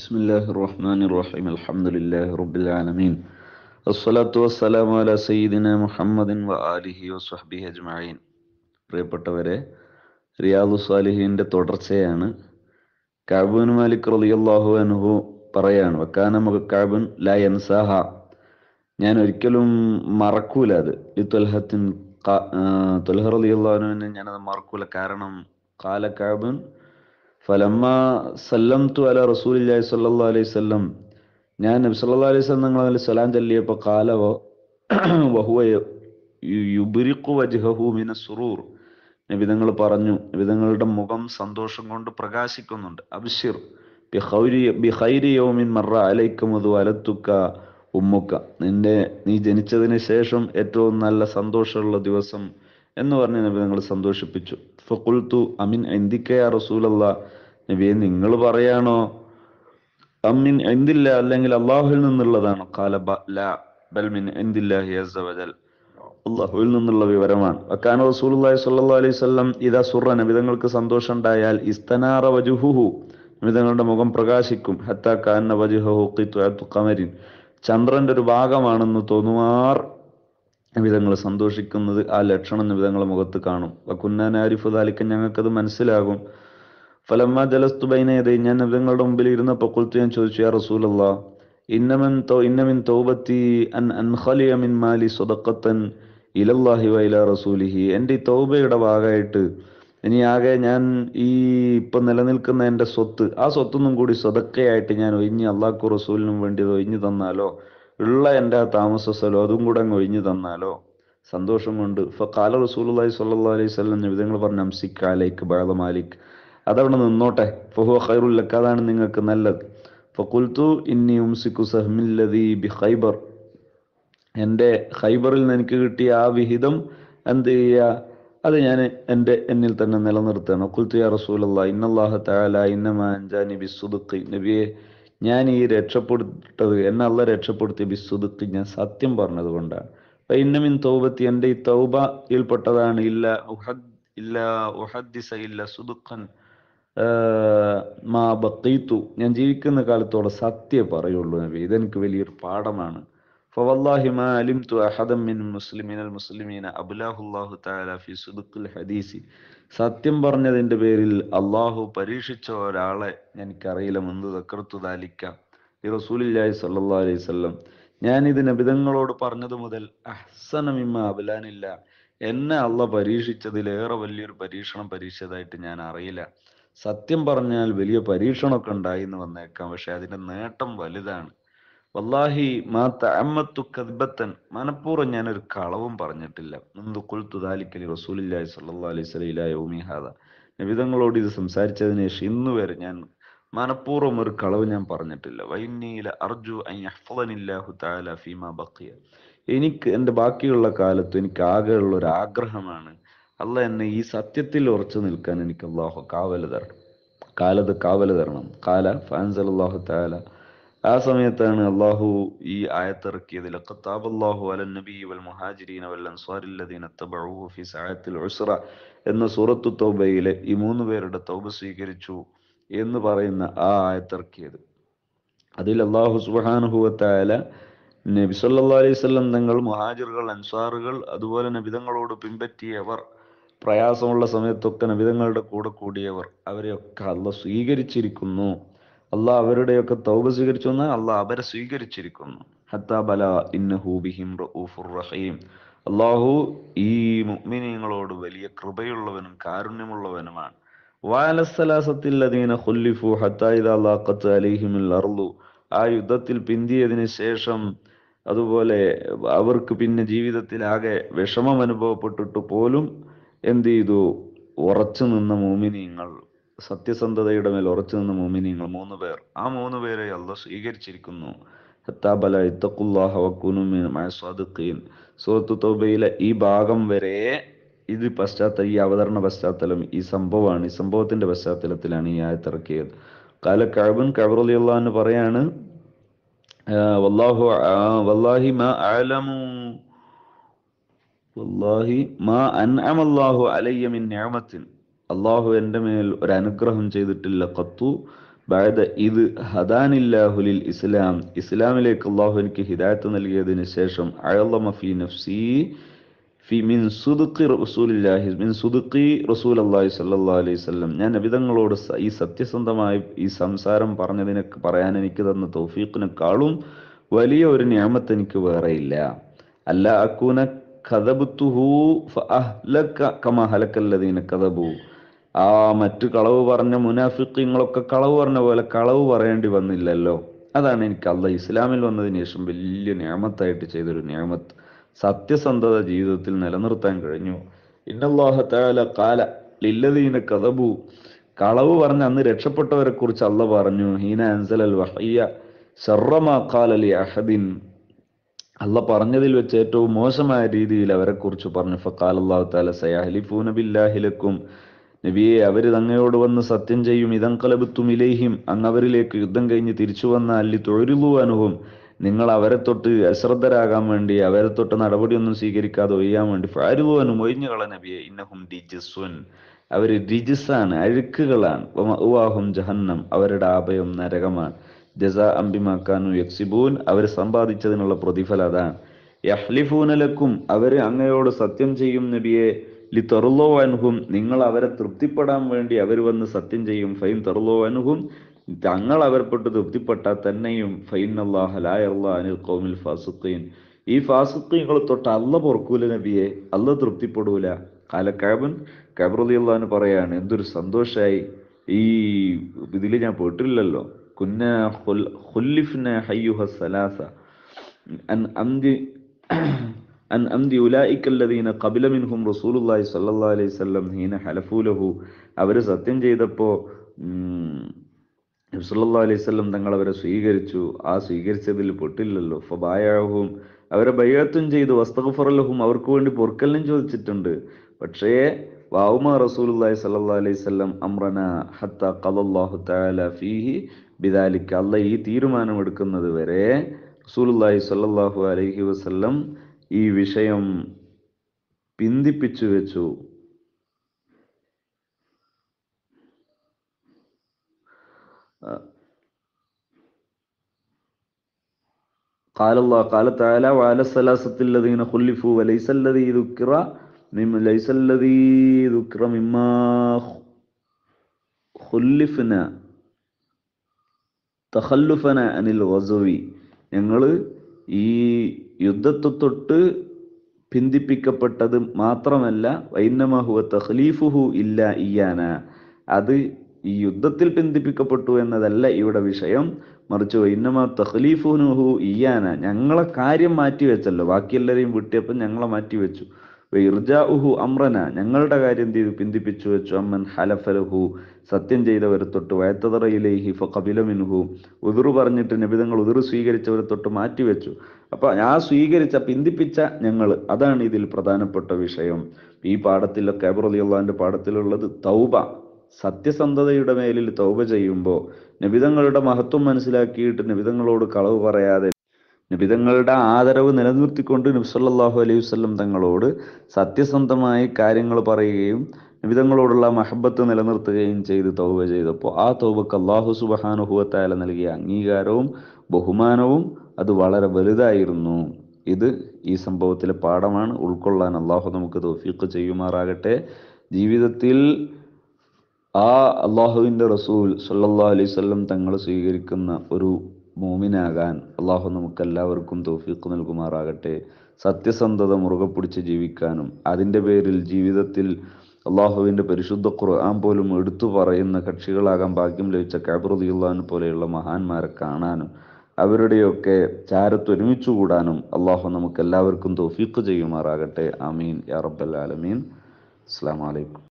بسم الله الرحمن الرحيم الحمد لله رب العالمين الصلاة والسلام على سيدنا محمد وآله وصحبه أجمعين പ്രിയപ്പെട്ടവരെ റിയാദു സാലിഹിന്റെ തുടർച്ചയാണ് കാബുൻ മാലിക് റളിയല്ലാഹു അൻഹു പറയാണ് വക്കാന കാബുൻ ലാ ഞാൻ ഒരിക്കലും മറക്കൂല അത് ഈ തൊൽഹത്തിൻ തൊൽഹ റളിയല്ലാഹു ഞാനത് മറക്കൂല കാരണം കാല കാബുൻ ഫലമ്മ സല്ലം തു അല റസൂൽ സല്ലാ അലൈഹി സ്വല്ലം ഞാൻ നബി സല്ലാ അലൈഹി സ്വലം നിങ്ങൾ സലാം ചൊല്ലിയപ്പോൾ കാല വഹുവ യുബിരിക്കു വജ്ഹഹു മിന സുറൂർ തങ്ങൾ പറഞ്ഞു നിബിതങ്ങളുടെ മുഖം സന്തോഷം കൊണ്ട് പ്രകാശിക്കുന്നുണ്ട് അബ്ഷിർ ബിഹൈരിയോമിൻ മറ അലൈക്കുമതു അലത്തുക്ക ഉമ്മുക്ക നിന്റെ നീ ജനിച്ചതിന് ശേഷം ഏറ്റവും നല്ല സന്തോഷമുള്ള ദിവസം എന്ന് പറഞ്ഞ് നബി നിങ്ങൾ സന്തോഷിപ്പിച്ചു ഫുൽത്തു അമിൻ എന്തിക്കയാ റസൂലല്ല നബിയെ നിങ്ങൾ പറയാണോ അമിൻ എന്തില്ല അല്ലെങ്കിൽ അള്ളാഹുവിൽ നിന്നുള്ളതാണോ കാല ബൽമിൻ എന്തില്ലാഹി അള്ളാഹുവിൽ നിന്നുള്ള വിവരമാണ് അക്കാൻ റസൂൽ സല്ലാ അലൈഹി സ്വല്ലം ഇതാ സുറ നബിതങ്ങൾക്ക് സന്തോഷം ഉണ്ടായാൽ ഇസ്തനാറ വജുഹുഹു നബിതങ്ങളുടെ മുഖം പ്രകാശിക്കും ഹത്താ കാന്ന വജുഹു കമരിൻ ചന്ദ്രന്റെ ഒരു ഭാഗമാണെന്ന് തോന്നുമാർ വിധങ്ങൾ സന്തോഷിക്കുന്നത് ആ ലക്ഷണം നബിതങ്ങളുടെ മുഖത്ത് കാണും വക്കുന്നാരിഫ് ദാലിക്ക ഞങ്ങൾക്കത് മനസ്സിലാകും ഫലമ്മ ജലസ്തു ബൈനയതേ ഞാൻ നബിതങ്ങളുടെ മുമ്പിൽ ഇരുന്നപ്പോൾ കുൽത്തു ഞാൻ ചോദിച്ചു യാ റസൂലല്ലാ ഇന്നമൻ തോ ഇന്നമിൻ തൗബത്തി അൻ അൻഖലിയ മിൻ മാലി സ്വതക്കത്തൻ ഇലല്ലാഹി വൈല റസൂലിഹി എൻ്റെ ഈ തൗബയുടെ ഭാഗമായിട്ട് ഇനി ആകെ ഞാൻ ഈ ഇപ്പം നിലനിൽക്കുന്ന എൻ്റെ സ്വത്ത് ആ സ്വത്തൊന്നും കൂടി സ്വതക്കയായിട്ട് ഞാൻ ഒഴിഞ്ഞ് അള്ളാഹു റസൂലിനും വേണ്ടി ഒഴിഞ്ഞു തന്നാലോ ഉള്ള എൻ്റെ താമസ സ്ഥലം അതും കൂടെ അങ്ങ് ഒഴിഞ്ഞു തന്നാലോ സന്തോഷമുണ്ട് ഇപ്പൊ കാല റസൂലി സല്ലാ അലൈഹി സ്വലം വിധങ്ങൾ പറഞ്ഞ അംസിക് അലൈക്ക് മാലിക് അതവിടെ നിന്നോട്ടെ ഫഹു ഖൈറുല്ലക്ക് അതാണ് നിങ്ങൾക്ക് നല്ലത് ഫക്കുൽത്തു ഇന്നി ഉംസിക്കു ബി ഖൈബർ എൻ്റെ ഖൈബറിൽ നിന്ന് എനിക്ക് കിട്ടിയ ആ വിഹിതം എന്ത് ചെയ്യുക അത് ഞാൻ എൻ്റെ എന്നിൽ തന്നെ നിലനിർത്തണം കുൽത്തു യാ റസൂലല്ലാ ഇന്നല്ലാഹ തആല ഇന്നമാ ബി ബിസ്സുദ്ഖി നബിയെ ഞാൻ ഈ രക്ഷപ്പെട്ടത് എന്നെ അല്ല രക്ഷപ്പെടുത്തി ഞാൻ സത്യം പറഞ്ഞത് കൊണ്ടാണ് അപ്പൊ ഇന്നമിൻ തൗബത്തി എൻ്റെ ഈ തൗബയിൽപ്പെട്ടതാണ് ഇല്ല ഉഹദ് ഇല്ല ഉഹദ്ദിസ ഇല്ല സുദുഖൻ മാ ബക്കീത്തു ഞാൻ ജീവിക്കുന്ന കാലത്തോടെ സത്യം പറയുള്ളൂ നബി ഇതെനിക്ക് വലിയൊരു പാഠമാണ് فوالله ما علمت أحدا من المسلمين المسلمين أبلاه الله تعالى في صدق الحديث സത്യം പറഞ്ഞതിന്റെ പേരിൽ അള്ളാഹു പരീക്ഷിച്ച ഒരാളെ എനിക്കറിയില്ല മുന്ത് തക്കർത്തു താലിക്ക ഈ റസൂലില്ലായി സല്ലാ അലൈഹി സ്വല്ലം ഞാൻ ഇത് നബിതങ്ങളോട് പറഞ്ഞതു മുതൽ അഹ്സനമിമ്മ അബലാനില്ല എന്നെ അല്ല പരീക്ഷിച്ചതിലേറെ വലിയൊരു പരീക്ഷണം പരീക്ഷിച്ചതായിട്ട് ഞാൻ അറിയില്ല സത്യം പറഞ്ഞാൽ വലിയ പരീക്ഷണമൊക്കെ ഉണ്ടായി എന്ന് വന്നേക്കാം പക്ഷെ അതിന്റെ നേട്ടം വലുതാണ് വല്ലാഹി മാ തഅമ്മത്തു കദ്ബത്തൻ ഞാൻ ഞാനൊരു കളവും പറഞ്ഞിട്ടില്ല മുന്തു ദാലിക്ക ലി റസൂലില്ലാഹി സല്ലല്ലാഹു അലൈഹി വസല്ലം ഇലാ യൗമി ഹാദ നബിതങ്ങളോട് ഇത് സംസാരിച്ചതിന് ശേഷം വരെ ഞാൻ മനപൂർവ്വം ഒരു കളവ് ഞാൻ പറഞ്ഞിട്ടില്ല വൈനീല അർജു അയ്യഹ്ഫനില്ലാഹു തആല ഫീമാ ബഖിയ എനിക്ക് എൻ്റെ ബാക്കിയുള്ള കാലത്ത് എനിക്ക് ആകെയുള്ള ഒരു ആഗ്രഹമാണ് അല്ല എന്നെ ഈ സത്യത്തിൽ ഉറച്ചു നിൽക്കാൻ എനിക്ക് അള്ളാഹു കാവല് തരണം കാലത് കാവല് തരണം കാല ഫാൻസൽ അള്ളാഹു താല ആ സമയത്താണ് അള്ളാഹു ഈ ആയത്തിറക്കിയത് ലഖത്താബ് അള്ളാഹു അലൻ നബി വൽ മുഹാജിരീൻ വൽ അൻസ്വാരില്ലദീന ഫി സഅത്തിൽ ഉസ്റ എന്ന സൂറത്തു തൗബയിലെ ഈ മൂന്ന് പേരുടെ തൗബ സ്വീകരിച്ചു എന്ന് പറയുന്ന ആ ആയത്തിറക്കിയത് അതിൽ അള്ളാഹു സുബാനുഹുവത്തായ നബി സല്ലാ അലൈഹി സ്വല്ലം തങ്ങൾ മുഹാജിറുകൾ അൻസാറുകൾ അതുപോലെ നബിതങ്ങളോട് പിൻപറ്റിയവർ പ്രയാസമുള്ള സമയത്തൊക്കെ നബിതങ്ങളുടെ കൂടെ കൂടിയവർ അവരെയൊക്കെ അള്ള സ്വീകരിച്ചിരിക്കുന്നു അള്ളാഹ് അവരുടെയൊക്കെ തൗബ സ്വീകരിച്ചു എന്നാൽ അള്ളാഹ് അവരെ സ്വീകരിച്ചിരിക്കുന്നു റഊഫുർ റഹീം അള്ളാഹു ഈ മുഗ്മിനിയങ്ങളോട് വലിയ കൃപയുള്ളവനും കാരുണ്യമുള്ളവനുമാണ് ആ യുദ്ധത്തിൽ പിന്തിയതിന് ശേഷം അതുപോലെ അവർക്ക് പിന്നെ ജീവിതത്തിലാകെ വിഷമം അനുഭവപ്പെട്ടിട്ട് പോലും എന്ത് ചെയ്തു ഉറച്ചു നിന്ന മൂമിനീങ്ങൾ സത്യസന്ധതയുടെ മേൽ ഉറച്ചു നിന്ന മുഅ്മിനീങ്ങൾ മൂന്ന് പേർ ആ മൂന്ന് പേരെ അല്ല സ്വീകരിച്ചിരിക്കുന്നു ഹത്താബല സൂറത്തു തൗബയിലെ ഈ ഭാഗം വരെ ഇത് പശ്ചാത്തല ഈ അവതരണ പശ്ചാത്തലം ഈ സംഭവമാണ് ഈ സംഭവത്തിന്റെ പശ്ചാത്തലത്തിലാണ് ഈ ആയത്തിറക്കിയത് കാല കഴബൻ കഴർ അലി അള്ളഹാന്ന് പറയാണ് വല്ലാഹു വല്ലാഹി മാ അലമു വല്ലാഹി മാ അലയ്യ മിൻ നിഅമത്തിൻ അള്ളാഹു എൻ്റെ മേൽ ഒരു അനുഗ്രഹം ചെയ്തിട്ടില്ല കത്തു ബായത് ഇത് ഹദാനില്ലാഹുലിൽ ഇസ്ലാം ഇസ്ലാമിലേക്ക് അള്ളാഹു എനിക്ക് ഹിദായത്ത് നൽകിയതിന് ശേഷം അയല്ലമഫി നഫ്സി ഫി മിൻ സുദുഖി റസൂലില്ലാഹി മിൻ സുദുഖി റസൂൽ അള്ളാഹി സല്ലാ അലൈഹി സ്വല്ലം ഞാൻ നബിതങ്ങളോട് ഈ സത്യസന്ധമായി ഈ സംസാരം പറഞ്ഞതിനെ പറയാൻ എനിക്ക് തന്ന തൗഫീഖിനെക്കാളും വലിയ ഒരു ഞാമത്ത് എനിക്ക് വേറെയില്ല അല്ല അക്കൂന കഥബുത്തുഹു കമ ഹലക്കല്ലതീന കഥബു ആ മറ്റു കളവ് പറഞ്ഞ മുനാഫിക്കങ്ങളൊക്കെ കളവ് പറഞ്ഞ പോലെ കളവ് പറയേണ്ടി വന്നില്ലല്ലോ അതാണ് എനിക്ക് അള്ള ഇസ്ലാമിൽ വന്നതിന് ശേഷം വലിയ ഞാമത്തായിട്ട് ചെയ്തൊരു ഞാമത്ത് സത്യസന്ധത ജീവിതത്തിൽ നിലനിർത്താൻ കഴിഞ്ഞു ഇന്നല്ലാഹ കാല ലില്ലതീന കഥബു കളവ് പറഞ്ഞ അന്ന് രക്ഷപ്പെട്ടവരെ കുറിച്ച് അല്ല പറഞ്ഞു ഹീന അൻസൽ അൽ വഹയ്യ ഷർറമാ അഹദിൻ അല്ല പറഞ്ഞതിൽ വെച്ച് ഏറ്റവും മോശമായ രീതിയിൽ അവരെ കുറിച്ച് പറഞ്ഞു ഫക്കാൽ അള്ളാഹു താല സയാഹലിഫൂന ബില്ലാഹിലക്കും നബിയെ അവർ തങ്ങയോട് വന്ന് സത്യം ചെയ്യും ഇതങ്കലബത്തും ഇലേഹിം അങ്ങവരിലേക്ക് യുദ്ധം കഴിഞ്ഞ് തിരിച്ചു വന്ന അല്ലി തൊഴിലു അനുഭവം നിങ്ങൾ അവരെ തൊട്ട് അശ്രദ്ധരാകാൻ വേണ്ടി അവരെ തൊട്ട് നടപടിയൊന്നും സ്വീകരിക്കാതെ ഒഴിയാൻ വേണ്ടി ഫാരുവാനും ഒഴിഞ്ഞു കള നബിയെ ഇന്നഹും ഡിജിസ്വൻ അവർ ഡിജിസാണ് അഴുക്കുകളാണ് ജഹന്നം അവരുടെ ആഭയം നരകമാണ് ജസ അംബിമാക്കാനു യക്സിബൂൻ അവർ സമ്പാദിച്ചതിനുള്ള പ്രതിഫലം അതാണ് യഹ്ലിഫൂനലക്കും അവർ അങ്ങയോട് സത്യം ചെയ്യും നബിയെ ലി തെറുലോ അനുഹും നിങ്ങൾ അവരെ തൃപ്തിപ്പെടാൻ വേണ്ടി അവർ വന്ന് സത്യം ചെയ്യും ഫൈൻ തെറുലോ അനുഹും തങ്ങൾ അവർപ്പെട്ട് തൃപ്തിപ്പെട്ടാൽ തന്നെയും ഫൈൻ അള്ളാഹ് അനിൽ കോമിൽ ഫാസുഖീൻ ഈ ഫാസുഖീങ്ങൾ തൊട്ട് അല്ല പൊറക്കൂല നബിയെ അല്ല തൃപ്തിപ്പെടൂല കാല കാബൻ കബറുദ്ദീള്ളഹാന് പറയാണ് എന്തൊരു സന്തോഷമായി ഈ ഇതിൽ ഞാൻ പെട്ടില്ലല്ലോ കുന്ന ഹുല്ലിഫ്ന ഹയ്യുഹ സലാസ അന്തി അൻ അന്തി ഉലായിക്കല്ലദീന കപിലമിൻഹും റസൂലുല്ലാഹി സല്ലാ അലൈഹി വസല്ലം ഹീന ഹലഫൂലഹു അവർ സത്യം ചെയ്തപ്പോൾ നബ്സല്ലാ അലൈഹി വസല്ലം തങ്ങൾ അവരെ സ്വീകരിച്ചു ആ സ്വീകരിച്ചതിൽ പൊട്ടില്ലല്ലോ ഫബായാഹും അവരെ ബയ്യാത്തും ചെയ്തു വസ്തഖഫറലഹും അവർക്ക് വേണ്ടി പൊറുക്കലിനും ചോദിച്ചിട്ടുണ്ട് പക്ഷേ വാവുമ റസൂലുല്ലാഹി സല്ലാ അലൈഹി വസല്ലം അമ്രന ഹത്ത ഖദല്ലാഹു തആല ഫീഹി ബിദാലിക്ക് അല്ല ഈ തീരുമാനമെടുക്കുന്നത് വരെ റസൂലുല്ലാഹി സല്ലാഹു അലൈഹി വസല്ലം ഈ വിഷയം പിന്തിപ്പിച്ചു വെച്ചു قال الله قال تعالى وعلى الثلاثة الذين خلفوا وليس الذي ذكر مما ليس الذي ذكر مما خلفنا تخلفنا عن الغزو ഞങ്ങൾ ഈ യുദ്ധത്തെ തൊട്ട് ഭിന്തിപ്പിക്കപ്പെട്ടത് മാത്രമല്ല വൈന്നമഹുവ തഖ്ലീഫുഹു ഇല്ല ഇയാന അത് ഈ യുദ്ധത്തിൽ പിന്തിപ്പിക്കപ്പെട്ടു എന്നതല്ല ഇവിടെ വിഷയം മറിച്ച് വൈന്നമ തഹ്ലീഫുനുഹു ഇയാന ഞങ്ങളെ കാര്യം മാറ്റി വെച്ചല്ലോ ബാക്കി എല്ലാവരെയും വിട്ടിയപ്പോൾ ഞങ്ങളെ മാറ്റി വെച്ചു ഇർജാഉഹു അമ്രന ഞങ്ങളുടെ കാര്യം തീരു പിന്തിപ്പിച്ചു വെച്ചു അമ്മൻ ഹലഫലഹു സത്യം ചെയ്തവർ തൊട്ട് വയത്തതറയിലേഹി കപിലമിൻഹു ഉതിർ പറഞ്ഞിട്ട് നിബിതങ്ങൾ ഉതിർ സ്വീകരിച്ചവർ തൊട്ട് മാറ്റിവെച്ചു അപ്പൊ ആ സ്വീകരിച്ച പിന്തിപ്പിച്ച ഞങ്ങൾ അതാണ് ഇതിൽ പ്രധാനപ്പെട്ട വിഷയം ഈ പാഠത്തിലൊക്കെ അബ്രലിയുള്ളാന്റെ പാഠത്തിലുള്ളത് തൗബ സത്യസന്ധതയുടെ മേലിൽ തൗബ ചെയ്യുമ്പോൾ നിബിതങ്ങളുടെ മഹത്വം മനസ്സിലാക്കിയിട്ട് നിബിതങ്ങളോട് കളവ് പറയാതെ നബിതങ്ങളുടെ ആദരവ് നിലനിർത്തിക്കൊണ്ട് നബ്സല്ലാഹു അലൈഹി വസ്ലം തങ്ങളോട് സത്യസന്ധമായി കാര്യങ്ങൾ പറയുകയും നബിതങ്ങളോടുള്ള മഹബത്ത് നിലനിർത്തുകയും ചെയ്ത് തൗബ ചെയ്തപ്പോൾ ആ തൗബക്ക് അള്ളാഹു സുബഹാനുഭവത്തായ നൽകിയ അംഗീകാരവും ബഹുമാനവും അത് വളരെ വലുതായിരുന്നു ഇത് ഈ സംഭവത്തിലെ പാഠമാണ് ഉൾക്കൊള്ളാൻ അള്ളാഹു നമുക്ക് തോഫീക്ക് ചെയ്യുമാറാകട്ടെ ജീവിതത്തിൽ ആ അള്ളാഹുവിൻ്റെ റസൂൽ സല്ലാ അലൈവല്ലം തങ്ങൾ സ്വീകരിക്കുന്ന ഒരു മോമിനാകാൻ അള്ളാഹു നമുക്കെല്ലാവർക്കും തോഫീക്ക് നൽകുമാറാകട്ടെ സത്യസന്ധത മുറുകെ പിടിച്ച് ജീവിക്കാനും അതിൻ്റെ പേരിൽ ജീവിതത്തിൽ അള്ളാഹുവിൻ്റെ പരിശുദ്ധ ഖുർആൻ പോലും എടുത്തു പറയുന്ന കക്ഷികളാകാൻ ഭാഗ്യം ലഭിച്ച കാബറുദ്ദീള്ളഹാൻ പോലെയുള്ള മഹാന്മാരെ കാണാനും അവരുടെയൊക്കെ ചാരത്തൊരുമിച്ചു കൂടാനും അള്ളാഹു നമുക്ക് എല്ലാവർക്കും തോഫീക്ക് ചെയ്യുമാറാകട്ടെ അമീൻ യാ റബ്ബൽ ആലമീൻ അസ്സാം വലൈക്കും